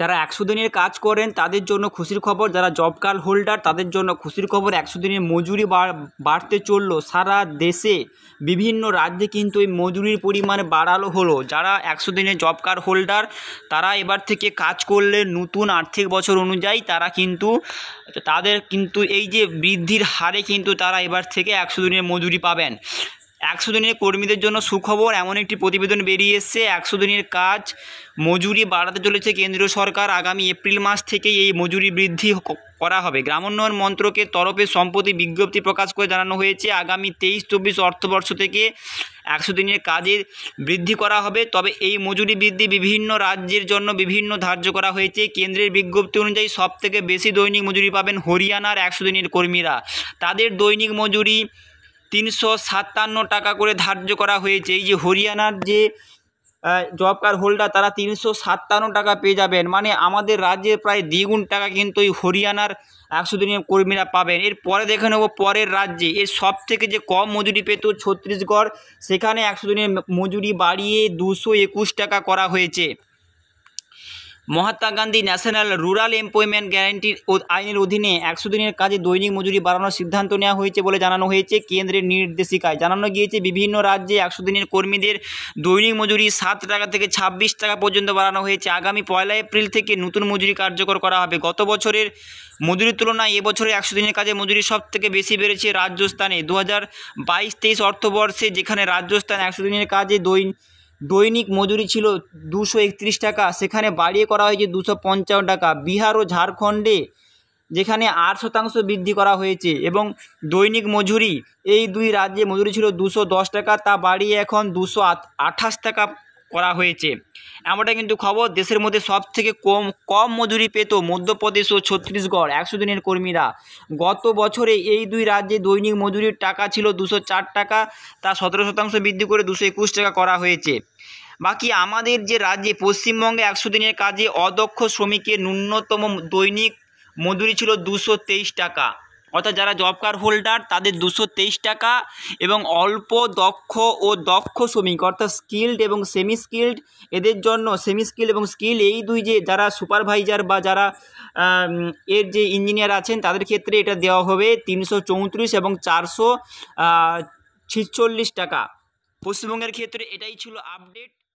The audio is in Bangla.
যারা একশো দিনের কাজ করেন তাদের জন্য খুশির খবর যারা জব কার্ড হোল্ডার তাদের জন্য খুশির খবর একশো দিনের মজুরি বাড়তে চলল সারা দেশে বিভিন্ন রাজ্যে কিন্তু এই মজুরির পরিমাণ বাড়ালো হলো যারা একশো দিনের জব কার্ড হোল্ডার তারা এবার থেকে কাজ করলে নতুন আর্থিক বছর অনুযায়ী তারা কিন্তু তাদের কিন্তু এই যে বৃদ্ধির হারে কিন্তু তারা এবার থেকে একশো দিনের মজুরি পাবেন একশো দিনের কর্মীদের জন্য সুখবর এমন একটি প্রতিবেদন বেরিয়ে এসছে একশো দিনের কাজ মজুরি বাড়াতে চলেছে কেন্দ্রীয় সরকার আগামী এপ্রিল মাস থেকে এই মজুরি বৃদ্ধি করা হবে গ্রামোন্নয়ন মন্ত্রকের তরফে সম্প্রতি বিজ্ঞপ্তি প্রকাশ করে জানানো হয়েছে আগামী তেইশ চব্বিশ অর্থবর্ষ থেকে একশো দিনের কাজের বৃদ্ধি করা হবে তবে এই মজুরি বৃদ্ধি বিভিন্ন রাজ্যের জন্য বিভিন্ন ধার্য করা হয়েছে কেন্দ্রের বিজ্ঞপ্তি অনুযায়ী সবথেকে বেশি দৈনিক মজুরি পাবেন হরিয়ানার একশো দিনের কর্মীরা তাদের দৈনিক মজুরি তিনশো সাতান্ন টাকা করে ধার্য করা হয়েছে এই যে হরিয়ানার যে জব কার্ড হোল্ডার তারা তিনশো সাতান্ন টাকা পেয়ে যাবেন মানে আমাদের রাজ্যে প্রায় দ্বিগুণ টাকা কিন্তু এই হরিয়ানার একশো দিনের কর্মীরা পাবেন এর পরে দেখে নেব পরের রাজ্যে এর সব থেকে যে কম মজুরি পেত ছত্তিশগড় সেখানে একশো দিনের মজুরি বাড়িয়ে দুশো একুশ টাকা করা হয়েছে Mahatma Gandhi National Rural Employment গ্যারান্টির আইনের অধীনে একশো দিনের কাজে দৈনিক মজুরি বাড়ানোর সিদ্ধান্ত নেওয়া হয়েছে বলে জানানো হয়েছে কেন্দ্রের নির্দেশিকায় জানানো গিয়েছে বিভিন্ন রাজ্যে একশো দিনের কর্মীদের দৈনিক মজুরি সাত টাকা থেকে ২৬ টাকা পর্যন্ত বাড়ানো হয়েছে আগামী পয়লা এপ্রিল থেকে নতুন মজুরি কার্যকর করা হবে গত বছরের মজুরির তুলনায় এবছরে একশো দিনের কাজে মজুরি সব থেকে বেশি বেড়েছে রাজ্যস্থানে দু হাজার বাইশ তেইশ অর্থবর্ষে যেখানে রাজ্যস্থান একশো দিনের কাজে দৈনিক দৈনিক মজুরি ছিল দুশো একত্রিশ টাকা সেখানে বাড়িয়ে করা হয়েছে দুশো পঞ্চান্ন টাকা বিহার ও ঝাড়খণ্ডে যেখানে আট শতাংশ বৃদ্ধি করা হয়েছে এবং দৈনিক মজুরি এই দুই রাজ্যে মজুরি ছিল দুশো দশ টাকা তা বাড়িয়ে এখন দুশো আঠাশ টাকা করা হয়েছে এমনটা কিন্তু খবর দেশের মধ্যে সব থেকে কম কম মজুরি পেত মধ্যপ্রদেশ ও ছত্তিশগড় একশো দিনের কর্মীরা গত বছরে এই দুই রাজ্যে দৈনিক মজুরির টাকা ছিল দুশো টাকা তা সতেরো শতাংশ বৃদ্ধি করে দুশো টাকা করা হয়েছে বাকি আমাদের যে রাজ্যে পশ্চিমবঙ্গে একশো দিনের কাজে অদক্ষ শ্রমিকের ন্যূনতম দৈনিক মজুরি ছিল দুশো টাকা অর্থাৎ যারা জব কার্ড হোল্ডার তাদের দুশো টাকা এবং অল্প দক্ষ ও দক্ষ শ্রমিক অর্থাৎ স্কিল্ড এবং সেমি স্কিল্ড এদের জন্য সেমি স্কিল এবং স্কিল এই দুই যে যারা সুপারভাইজার বা যারা এর যে ইঞ্জিনিয়ার আছেন তাদের ক্ষেত্রে এটা দেওয়া হবে তিনশো এবং চারশো ছিচল্লিশ টাকা পশ্চিমবঙ্গের ক্ষেত্রে এটাই ছিল আপডেট